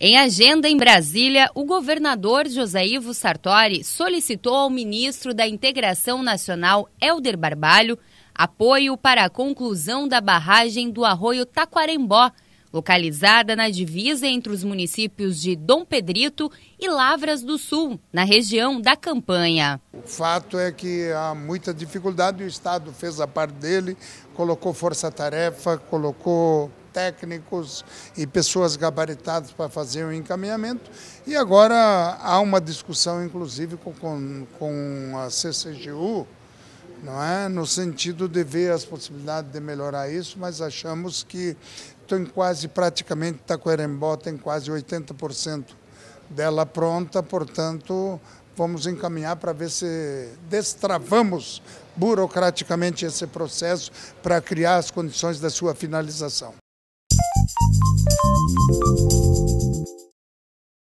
Em agenda em Brasília, o governador José Ivo Sartori solicitou ao ministro da Integração Nacional, Helder Barbalho, apoio para a conclusão da barragem do arroio Taquarembó, localizada na divisa entre os municípios de Dom Pedrito e Lavras do Sul, na região da Campanha. O fato é que há muita dificuldade, o Estado fez a parte dele, colocou força-tarefa, colocou técnicos e pessoas gabaritadas para fazer o encaminhamento. E agora há uma discussão, inclusive, com, com a CCGU, não é? No sentido de ver as possibilidades de melhorar isso, mas achamos que tem quase praticamente Taquerembó tem quase 80% dela pronta, portanto, vamos encaminhar para ver se destravamos burocraticamente esse processo para criar as condições da sua finalização.